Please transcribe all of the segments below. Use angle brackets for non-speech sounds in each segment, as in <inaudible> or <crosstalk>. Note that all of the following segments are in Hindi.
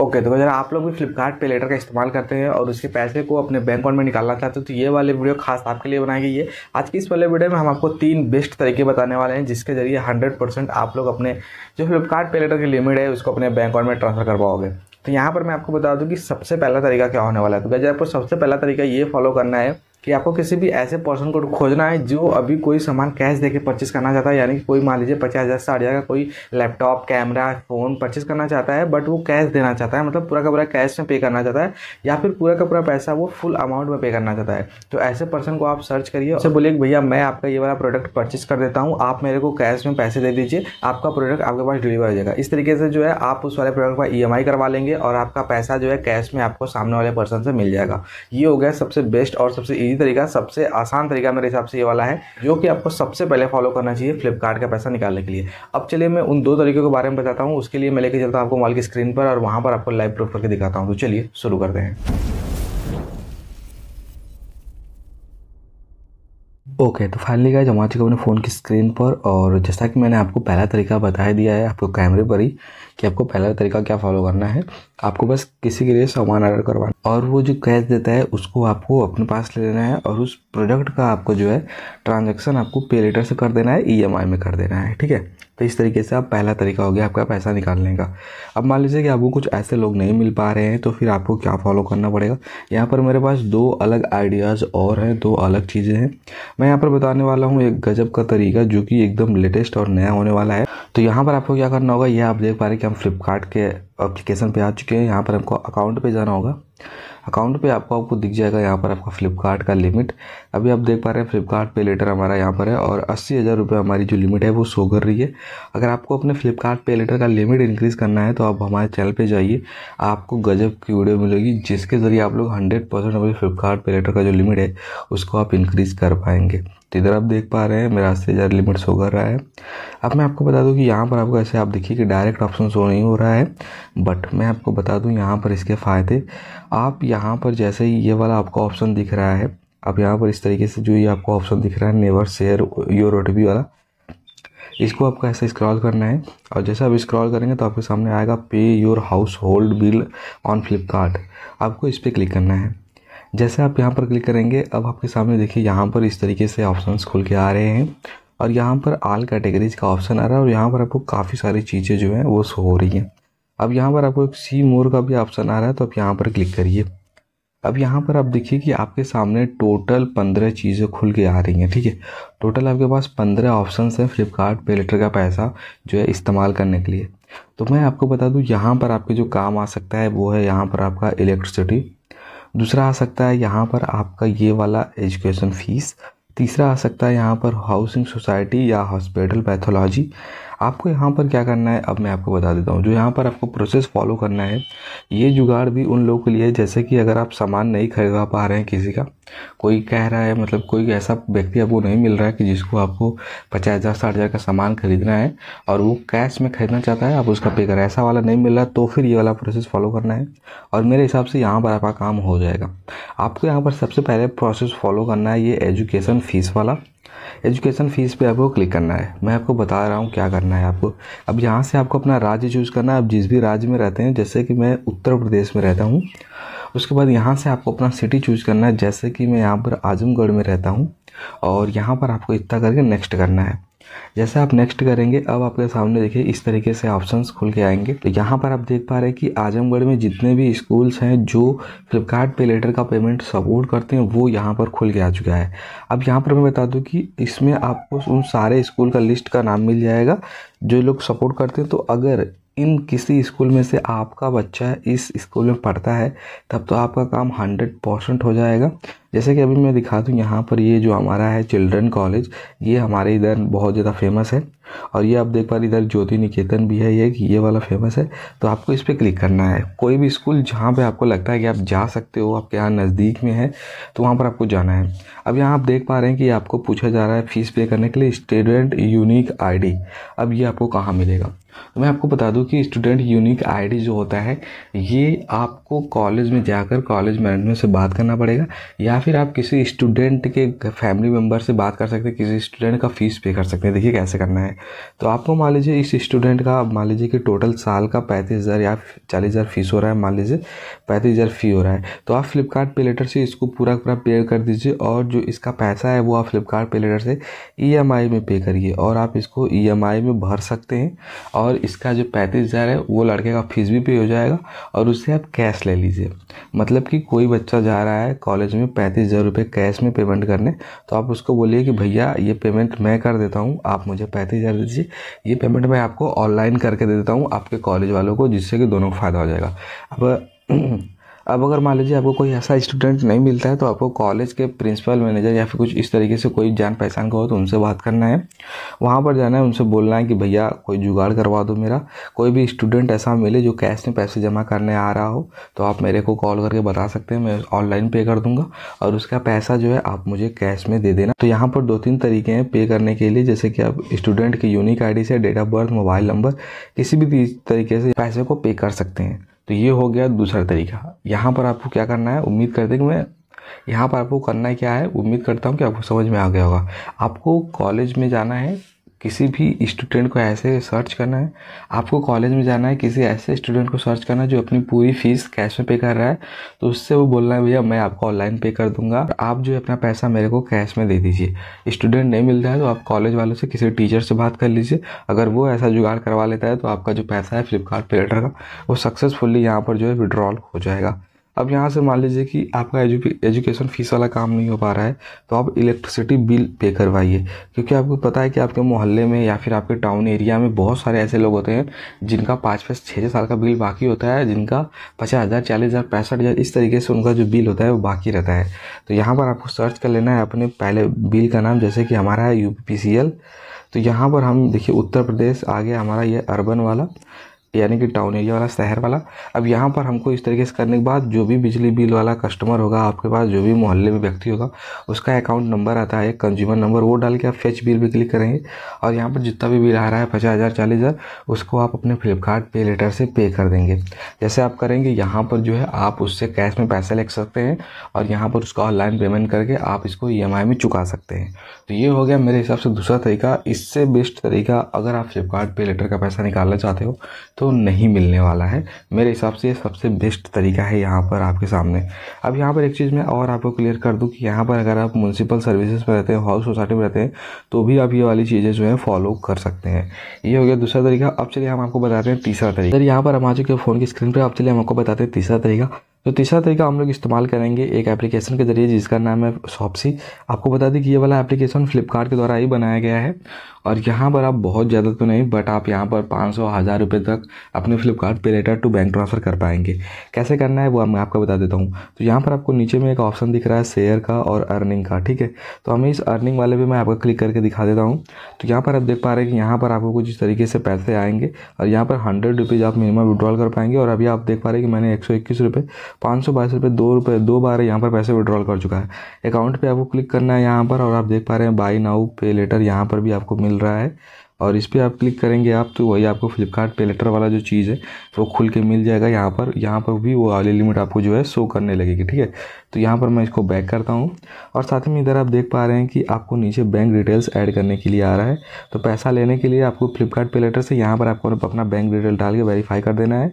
ओके तो अगर आप लोग भी फ्लिपकार्ट पे लेटर का इस्तेमाल करते हैं और उसके पैसे को अपने बैंक अकाउंट में निकालना चाहते हो तो ये वाले वीडियो खास आपके लिए बनाई गई है आज की इस वाले वीडियो में हम आपको तीन बेस्ट तरीके बताने वाले हैं जिसके जरिए हंड्रेड परसेंट आप लोग अपने जो फ्लिपकार्ट पे लेटर की लिमिट है उसको अपने बैंक अकाउंट में ट्रांसफर कर पाओगे तो यहाँ पर मैं आपको बता दूँ कि सबसे पहला तरीका क्या होने वाला है तो गजर आपको सबसे पहला तरीका ये फॉलो करना है कि आपको किसी भी ऐसे पर्सन को खोजना है जो अभी कोई सामान कैश देके परचेस करना चाहता है यानी कि कोई मान लीजिए पचास हज़ार साठ हज़ार का कोई लैपटॉप कैमरा फ़ोन परचेस करना चाहता है बट वो कैश देना चाहता है मतलब पूरा का पूरा कैश में पे करना चाहता है या फिर पूरा का पूरा पैसा वो फुल अमाउंट में पे करना चाहता है तो ऐसे पर्सन को आप सर्च करिए उससे बोलिए कि भैया मैं आपका ये वाला प्रोडक्ट परचेस कर देता हूँ आप मेरे को कैश में पैसे दे दीजिए आपका प्रोडक्ट आपके पास डिलीवर हो जाएगा इस तरीके से जो है आप उस वाले प्रोडक्ट पर ई e करवा लेंगे और आपका पैसा जो है कैश में आपको सामने वाले पर्सन से मिल जाएगा ये हो गया सबसे बेस्ट और सबसे इजी तरीका सबसे आसान तरीका मेरे हिसाब से ये वाला है जो कि आपको सबसे पहले फॉलो करना चाहिए फ्लिपकार्ट का पैसा निकालने के लिए अब चलिए मैं उन दो तरीकों के बारे में बताता हूँ उसके लिए मैं लेके चलता हूँ आपको मॉल की स्क्रीन पर और वहाँ पर आपको लाइव प्रूफ करके दिखाता हूँ तो चलिए शुरू करते हैं ओके okay, तो फाइनली गाइज हम आ चुके अपने फ़ोन की स्क्रीन पर और जैसा कि मैंने आपको पहला तरीका बता दिया है आपको कैमरे पर ही कि आपको पहला तरीका क्या फॉलो करना है आपको बस किसी के लिए सामान ऑर्डर करवाना और वो जो कैश देता है उसको आपको अपने पास ले लेना है और उस प्रोडक्ट का आपको जो है ट्रांजेक्शन आपको पे लेटर से कर देना है ई e में कर देना है ठीक है तो इस तरीके से आप पहला तरीका हो गया आपका पैसा निकालने का अब मान लीजिए कि आपको कुछ ऐसे लोग नहीं मिल पा रहे हैं तो फिर आपको क्या फॉलो करना पड़ेगा यहाँ पर मेरे पास दो अलग आइडियाज़ और हैं दो अलग चीज़ें हैं मैं यहाँ पर बताने वाला हूँ एक गजब का तरीका जो कि एकदम लेटेस्ट और नया होने वाला है तो यहाँ पर आपको क्या करना होगा यह आप देख पा रहे हैं हम फ्लिपकार्ट के एप्लीकेशन पे आ चुके हैं यहाँ पर हमको अकाउंट पे जाना होगा अकाउंट पे आपको आपको दिख जाएगा यहाँ पर आपका फ्लिपकार्ट का लिमिट अभी आप देख पा रहे हैं फ्लिपकार्ट पे लेटर हमारा यहाँ पर है और अस्सी हज़ार रुपये हमारी जो लिमिट है वो शो कर रही है अगर आपको अपने फ्लिपकार्ट पे लेटर का लिमिट इंक्रीज़ करना है तो आप हमारे चैनल पर जाइए आपको गजब की वीडियो मिलेगी जिसके ज़रिए आप लोग हंड्रेड परसेंट अपने फ्लिपकार्ट पे लेटर का जो लिमिट है उसको आप इंक्रीज़ कर पाएंगे तो इधर आप देख पा रहे हैं मेरा अस्सी हज़ार लिमिट शो कर रहा है अब मैं आपको बता दूं कि यहाँ पर आपको ऐसे आप देखिए कि डायरेक्ट ऑप्शन शो नहीं हो रहा है बट मैं आपको बता दूं यहाँ पर इसके फ़ायदे आप यहाँ पर जैसे ही ये वाला आपको ऑप्शन दिख रहा है अब यहाँ पर इस तरीके से जो ये आपको ऑप्शन दिख रहा है नेवर शेयर योर ओ वाला इसको आपको ऐसे स्क्रॉल करना है और जैसे आप स्क्रॉल करेंगे तो आपके सामने आएगा pay your household bill on Flipkart आपको इस पर क्लिक करना है जैसे आप यहाँ पर क्लिक करेंगे अब आपके सामने देखिए यहाँ पर इस तरीके से ऑप्शंस खुल के आ रहे हैं और यहाँ पर आल कैटेगरीज का ऑप्शन आ रहा है और यहाँ पर आपको काफ़ी सारी चीज़ें जो हैं वो शो हो रही हैं अब यहाँ पर आपको एक सी मोर का भी ऑप्शन आ रहा है तो आप यहाँ पर क्लिक करिए अब यहाँ पर आप देखिए कि आपके सामने टोटल पंद्रह चीज़ें खुल के आ रही हैं ठीक है टोटल आपके पास पंद्रह ऑप्शन हैं फ्लिपकार्ट पे लेटर का पैसा जो है इस्तेमाल करने के लिए तो मैं आपको बता दूँ यहाँ पर आपके जो काम आ सकता है वो है यहाँ पर आपका इलेक्ट्रिसिटी दूसरा आ सकता है यहाँ पर आपका ये वाला एजुकेशन फीस तीसरा आ सकता है यहाँ पर हाउसिंग सोसाइटी या हॉस्पिटल पैथोलॉजी आपको यहाँ पर क्या करना है अब मैं आपको बता देता हूँ जो यहाँ पर आपको प्रोसेस फॉलो करना है ये जुगाड़ भी उन लोगों के लिए है जैसे कि अगर आप सामान नहीं खरीदवा पा रहे हैं किसी का कोई कह रहा है मतलब कोई ऐसा व्यक्ति आपको नहीं मिल रहा है कि जिसको आपको पचास हज़ार साठ हज़ार का सामान खरीदना है और वो कैश में खरीदना चाहता है आप उसका पे करें ऐसा वाला नहीं मिल रहा तो फिर ये वाला प्रोसेस फॉलो करना है और मेरे हिसाब से यहाँ पर आपका काम हो जाएगा आपको यहाँ पर सबसे पहले प्रोसेस फॉलो करना है ये एजुकेशन फीस वाला एजुकेशन फ़ीस पे आपको क्लिक करना है मैं आपको बता रहा हूँ क्या करना है आपको अब यहाँ से आपको अपना राज्य चूज़ करना है आप जिस भी राज्य में रहते हैं जैसे कि मैं उत्तर प्रदेश में रहता हूँ उसके बाद यहाँ से आपको अपना सिटी चूज़ करना है जैसे कि मैं यहाँ पर आजमगढ़ में रहता हूँ और यहाँ पर आपको इतना करके नेक्स्ट करना है जैसे आप नेक्स्ट करेंगे अब आपके सामने देखिए इस तरीके से ऑप्शन खुल के आएंगे तो यहाँ पर आप देख पा रहे हैं कि आजमगढ़ में जितने भी स्कूल्स हैं जो फ्लिपकार्ट पे लेटर का पेमेंट सपोर्ट करते हैं वो यहाँ पर खुल के आ चुका है अब यहाँ पर मैं बता दूँ कि इसमें आपको उन सारे स्कूल का लिस्ट का नाम मिल जाएगा जो लोग सपोर्ट करते हैं तो अगर इन किसी स्कूल में से आपका बच्चा इस स्कूल में पढ़ता है तब तो आपका काम हंड्रेड परसेंट हो जाएगा जैसे कि अभी मैं दिखा दूँ यहाँ पर ये जो हमारा है चिल्ड्रन कॉलेज ये हमारे इधर बहुत ज़्यादा फेमस है और ये आप देख पा रहे इधर ज्योति निकेतन भी है ये ये वाला फेमस है तो आपको इस पर क्लिक करना है कोई भी स्कूल जहाँ पे आपको लगता है कि आप जा सकते हो आपके यहाँ नज़दीक में है तो वहाँ पर आपको जाना है अब यहाँ आप देख पा रहे हैं कि आपको पूछा जा रहा है फ़ीस पे करने के लिए स्टूडेंट यूनिक आई अब ये आपको कहाँ मिलेगा तो मैं आपको बता दूं कि स्टूडेंट यूनिक आईडी जो होता है ये आपको कॉलेज में जाकर कॉलेज मैनेजमेंट से बात करना पड़ेगा या फिर आप किसी स्टूडेंट के फैमिली मेम्बर से बात कर सकते हैं किसी स्टूडेंट का फ़ीस पे कर सकते हैं देखिए कैसे करना है तो आपको मान लीजिए इस स्टूडेंट का मान लीजिए कि टोटल साल का पैंतीस हज़ार या चालीस हज़ार फीस हो रहा है मान लीजिए पैंतीस हज़ार फ़ी हो रहा है तो आप फ्लिपकार्ट पे लेटर से इसको पूरा पूरा पे कर दीजिए और जो इसका पैसा है वो आप फ्लिपकार्ट पे लेटर से ई में पे करिए और आप इसको ई में भर सकते हैं और और इसका जो पैंतीस हज़ार है वो लड़के का फीस भी पे हो जाएगा और उससे आप कैश ले लीजिए मतलब कि कोई बच्चा जा रहा है कॉलेज में पैंतीस हज़ार रुपये कैश में पेमेंट करने तो आप उसको बोलिए कि भैया ये पेमेंट मैं कर देता हूँ आप मुझे पैंतीस हज़ार दीजिए ये पेमेंट मैं आपको ऑनलाइन करके दे देता हूँ आपके कॉलेज वालों को जिससे कि दोनों को फ़ायदा हो जाएगा अब <clears throat> अब अगर मान लीजिए आपको कोई ऐसा स्टूडेंट नहीं मिलता है तो आपको कॉलेज के प्रिंसिपल मैनेजर या फिर कुछ इस तरीके से कोई जान पहचान का हो तो उनसे बात करना है वहाँ पर जाना है उनसे बोलना है कि भैया कोई जुगाड़ करवा दो मेरा कोई भी स्टूडेंट ऐसा मिले जो कैश में पैसे जमा करने आ रहा हो तो आप मेरे को कॉल करके बता सकते हैं मैं ऑनलाइन पे कर दूँगा और उसका पैसा जो है आप मुझे कैश में दे देना तो यहाँ पर दो तीन तरीके हैं पे करने के लिए जैसे कि आप स्टूडेंट की यूनिक आई से date of birth mobile number किसी भी तरीके से पैसे को पे कर सकते हैं तो ये हो गया दूसरा तरीका यहाँ पर आपको क्या करना है उम्मीद करते हैं कि मैं यहाँ पर आपको करना क्या है उम्मीद करता हूँ कि आपको समझ में आ गया होगा आपको कॉलेज में जाना है किसी भी स्टूडेंट को ऐसे सर्च करना है आपको कॉलेज में जाना है किसी ऐसे स्टूडेंट को सर्च करना है जो अपनी पूरी फ़ीस कैश में पे कर रहा है तो उससे वो बोलना है भैया मैं आपको ऑनलाइन पे कर दूंगा आप जो है अपना पैसा मेरे को कैश में दे दीजिए स्टूडेंट नहीं मिलता है तो आप कॉलेज वालों से किसी टीचर से बात कर लीजिए अगर वो ऐसा जुगाड़ करवा लेता है तो आपका जो पैसा है फ्लिपकार्ट पे का वो सक्सेसफुली यहाँ पर जो है विड्रॉल हो जाएगा अब यहाँ से मान लीजिए कि आपका एजुकेशन फीस वाला काम नहीं हो पा रहा है तो आप इलेक्ट्रिसिटी बिल पे करवाइए क्योंकि आपको पता है कि आपके मोहल्ले में या फिर आपके टाउन एरिया में बहुत सारे ऐसे लोग होते हैं जिनका पाँच पाँच छः छः साल का बिल बाकी होता है जिनका पचास हज़ार चालीस हज़ार पैंसठ हज़ार इस तरीके से उनका जो बिल होता है वो बाकी रहता है तो यहाँ पर आपको सर्च कर लेना है अपने पहले बिल का नाम जैसे कि हमारा है यू तो यहाँ पर हम देखिए उत्तर प्रदेश आगे हमारा ये अर्बन वाला यानी कि टाउन एरिया वाला शहर वाला अब यहाँ पर हमको इस तरीके से करने के बाद जो भी बिजली बिल वाला कस्टमर होगा आपके पास जो भी मोहल्ले में व्यक्ति होगा उसका अकाउंट नंबर आता है कंज्यूमर नंबर वो डाल के आप फेच बिल भी क्लिक करेंगे और यहाँ पर जितना भी बिल आ रहा है पचास हज़ार चालीस हज़ार उसको आप अपने फ्लिपकार्ट पे लेटर से पे कर देंगे जैसे आप करेंगे यहाँ पर जो है आप उससे कैश में पैसे ले सकते हैं और यहाँ पर उसका ऑनलाइन पेमेंट करके आप इसको ई e में चुका सकते हैं तो ये हो गया मेरे हिसाब से दूसरा तरीका इससे बेस्ट तरीका अगर आप फ्लिपकार्ट पे लेटर का पैसा निकालना चाहते हो तो नहीं मिलने वाला है मेरे हिसाब से ये सबसे बेस्ट तरीका है यहाँ पर आपके सामने अब यहाँ पर एक चीज़ मैं और आपको क्लियर कर दूँ कि यहाँ पर अगर आप म्यूनसिपल सर्विसेज में रहते हैं हाउस सोसाइटी में रहते हैं तो भी आप ये वाली चीज़ें जो है फॉलो कर सकते हैं ये हो गया दूसरा तरीका अब चलिए हम आपको बताते हैं तीसरा तरीका यहाँ पर हम आ चुके फ़ोन की स्क्रीन पर अब चलिए हम आपको बताते हैं तीसरा तरीका तो तीसरा तरीका हम लोग इस्तेमाल करेंगे एक एप्लीकेशन के जरिए जिसका नाम है शॉपसी आपको बता दें कि ये वाला एप्लीकेशन फ्लिपकार्ट के द्वारा ही बनाया गया है और यहाँ पर आप बहुत ज़्यादा तो नहीं बट आप यहाँ पर पाँच सौ हज़ार रुपये तक अपने फ्लिपकार्ट पे लेटर टू बैंक ट्रांसफ़र कर पाएंगे कैसे करना है वो मैं आपको बता देता हूँ तो यहाँ पर आपको नीचे में एक ऑप्शन दिख रहा है शेयर का और अर्निंग का ठीक है तो हमें इस अर्निंग वाले भी मैं आपको क्लिक करके दिखा देता हूँ तो यहाँ पर आप देख पा रहे हैं कि यहाँ पर आपको कुछ तरीके से पैसे आएंगे और यहाँ पर हंड्रेड रुपीज़ आप मिनिमम विड्रॉल कर पाएंगे और अभी आप देख पा रहे हैं कि मैंने एक सौ इक्कीस रुपये पाँच सौ बाईस रुपये दो रुपये दो बार यहाँ पर पैसे विड्रॉल कर चुका है अकाउंट पर आपको क्लिक करना है यहाँ पर और आप देख पा रहे हैं बाई नाउ पे लेटर यहाँ पर भी आपको मिल रहा है और इस पर आप क्लिक करेंगे आप तो वही आपको फ्लिपकार्ट पे लेटर वाला जो चीज़ है वो खुल के मिल जाएगा यहाँ पर यहाँ पर भी वो वाली लिमिट आपको जो है शो करने लगेगी ठीक है तो यहाँ पर मैं इसको बैक करता हूँ और साथ में इधर आप देख पा रहे हैं कि आपको नीचे बैंक डिटेल्स ऐड करने के लिए आ रहा है तो पैसा लेने के लिए आपको फ्लिपकार्ट पे लेटर से यहाँ पर आपको अपना बैंक डिटेल डाल के वेरीफाई कर देना है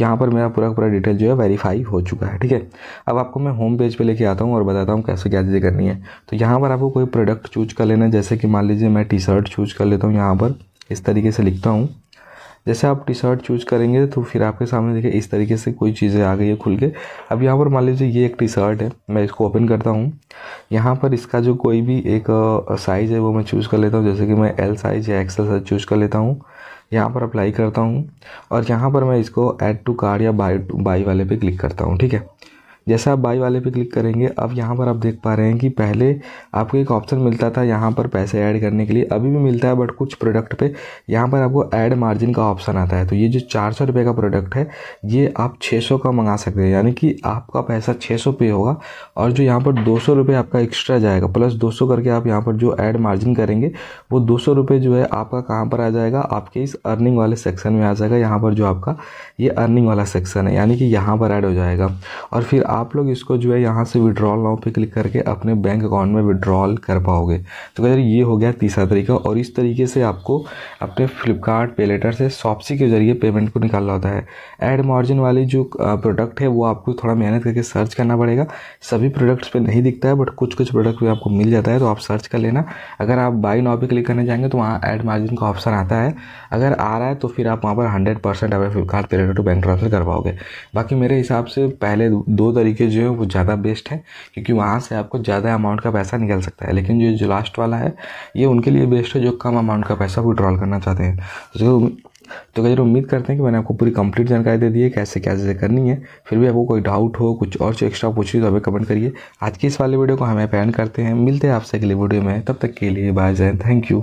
यहाँ पर मेरा पूरा पूरा डिटेल जो है वेरीफाई हो चुका है ठीक है अब आपको मैं होम पेज पर लेके आता हूँ और बताता हूँ कैसे क्या चीज़ें करनी है तो यहाँ पर आपको कोई प्रोडक्ट चूज कर लेना है जैसे कि मान लीजिए मैं टी शर्ट चूज कर लेता हूँ यहाँ पर इस तरीके से लिखता हूँ जैसे आप टी शर्ट चूज करेंगे तो फिर आपके सामने देखिए इस तरीके से कोई चीज़ें आ गई है खुल के अब यहाँ पर मान लीजिए ये एक टी शर्ट है मैं इसको ओपन करता हूँ यहाँ पर इसका जो कोई भी एक साइज़ है वो मैं चूज़ कर लेता हूँ जैसे कि मैं एल साइज़ या एक्सल साइज चूज़ कर लेता हूँ यहाँ पर अप्लाई करता हूँ और यहाँ पर मैं इसको ऐड टू कार्ड या बाई बाई वाले पे क्लिक करता हूँ ठीक है जैसा आप बाई वाले पे क्लिक करेंगे अब यहाँ पर आप देख पा रहे हैं कि पहले आपको एक ऑप्शन मिलता था यहाँ पर पैसे ऐड करने के लिए अभी भी मिलता है बट कुछ प्रोडक्ट पे यहाँ पर आपको ऐड मार्जिन का ऑप्शन आता है तो ये जो चार सौ रुपये का प्रोडक्ट है ये आप छः सौ का मंगा सकते हैं यानी कि आपका पैसा छः सौ पे होगा और जो यहाँ पर दो सौ रुपये आपका एक्स्ट्रा जाएगा प्लस दो सौ करके आप यहाँ पर जो ऐड मार्जिन करेंगे वो दो सौ रुपये जो है आपका कहाँ पर आ जाएगा आपके इस अर्निंग वाले सेक्शन में आ जाएगा यहाँ पर जो आपका ये अर्निंग वाला सेक्शन है यानी कि यहाँ पर ऐड हो जाएगा और फिर आप आप लोग इसको जो है यहाँ से विड्रॉल नाउ पे क्लिक करके अपने बैंक अकाउंट में विड्रॉल कर पाओगे तो कहते ये हो गया तीसरा तरीका और इस तरीके से आपको अपने फ्लिपकार्ट पे लेटर से सॉपसी के जरिए पेमेंट को निकालना होता है एड मार्जिन वाली जो प्रोडक्ट है वो आपको थोड़ा मेहनत करके सर्च करना पड़ेगा सभी प्रोडक्ट्स पर नहीं दिखता है बट कुछ कुछ प्रोडक्ट भी आपको मिल जाता है तो आप सर्च कर लेना अगर आप बाई नाव पर क्लिक करने जाएंगे तो वहाँ एड मार्जिन का ऑप्शन आता है अगर आ रहा है तो फिर आप वहाँ पर हंड्रेड परसेंट अपने फ्लिपकार्ट पे लेटर टू बैंक ट्रांसफर कर पाओगे बाकी मेरे हिसाब से पहले दो तरीके तरीके जो है वो ज़्यादा बेस्ट है क्योंकि वहाँ से आपको ज़्यादा अमाउंट का पैसा निकल सकता है लेकिन जो जो लास्ट वाला है ये उनके लिए बेस्ट है जो कम अमाउंट का पैसा विड्रॉल करना चाहते हैं तो जो तो कहीं उम्मीद करते हैं कि मैंने आपको पूरी कंप्लीट जानकारी दे दी है कैसे कैसे करनी है फिर भी आपको कोई डाउट हो कुछ और जो एक्स्ट्रा पूछिए तो हमें कमेंट करिए आज की इस वाले वीडियो को हमें पैन करते हैं मिलते हैं आपसे अगले वीडियो में तब तक के लिए बाय जैन थैंक यू